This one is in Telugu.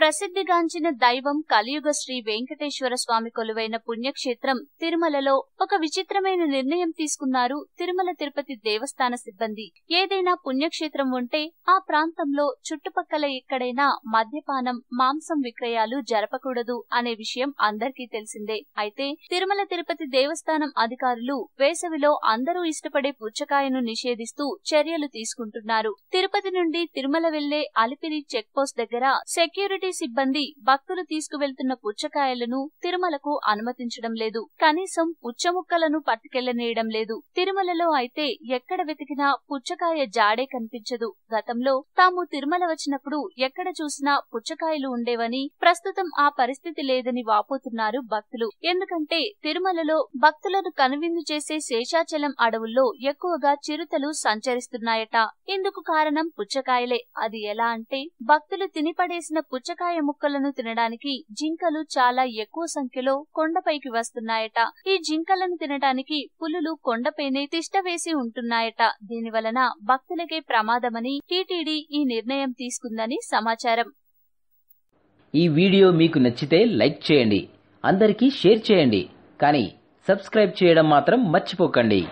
ప్రసిద్ధిగాంచిన దైవం కలియుగ శ్రీ వెంకటేశ్వర స్వామి కొలువైన పుణ్యక్షేత్రం తిరుమలలో ఒక విచిత్రమైన నిర్ణయం తీసుకున్నారు తిరుమల తిరుపతి దేవస్థాన సిబ్బంది ఏదైనా పుణ్యక్షేత్రం ఉంటే ఆ ప్రాంతంలో చుట్టుపక్కల ఎక్కడైనా మద్యపానం మాంసం విక్రయాలు జరపకూడదు అనే విషయం అందరికీ తెలిసిందే అయితే తిరుమల తిరుపతి దేవస్థానం అధికారులు వేసవిలో అందరూ ఇష్టపడే పుచ్చకాయను నిషేధిస్తూ చర్యలు తీసుకుంటున్నారు తిరుపతి నుండి తిరుమల వెళ్లే అలిపిరి చెక్పోస్ట్ దగ్గర సెక్యూరిటీ టీటీడీ సిబ్బంది భక్తులు తీసుకువెళ్తున్న పుచ్చకాయలను తిరుమలకు అనుమతించడం లేదు కనీసం పుచ్చముక్కలను పట్టుకెళ్లనీయడం లేదు తిరుమలలో అయితే ఎక్కడ వెతికినా పుచ్చకాయ జాడే కనిపించదు గతంలో తాము తిరుమల వచ్చినప్పుడు ఎక్కడ చూసినా పుచ్చకాయలు ఉండేవని ప్రస్తుతం ఆ పరిస్థితి లేదని వాపోతున్నారు భక్తులు ఎందుకంటే తిరుమలలో భక్తులను కనువిందు చేసే శేషాచలం అడవుల్లో ఎక్కువగా చిరుతలు సంచరిస్తున్నాయట ఇందుకు కారణం పుచ్చకాయలే అది ఎలా అంటే భక్తులు తినిపడేసిన పుచ్చ పుచ్చకాయ ముక్కలను తినడానికి జింకలు చాలా ఎక్కువ సంఖ్యలో కొండపైకి వస్తున్నాయట ఈ జింకలను తినడానికి పులులు కొండపైనే తిష్టవేసి ఉంటున్నాయట దీని వలన భక్తులకే ప్రమాదమని టీటీడీ ఈ నిర్ణయం తీసుకుందని సమాచారం ఈ వీడియో మీకు నచ్చితే లైక్ చేయండి అందరికీ షేర్ చేయండి కానీ సబ్స్క్రైబ్ చేయడం మాత్రం మర్చిపోకండి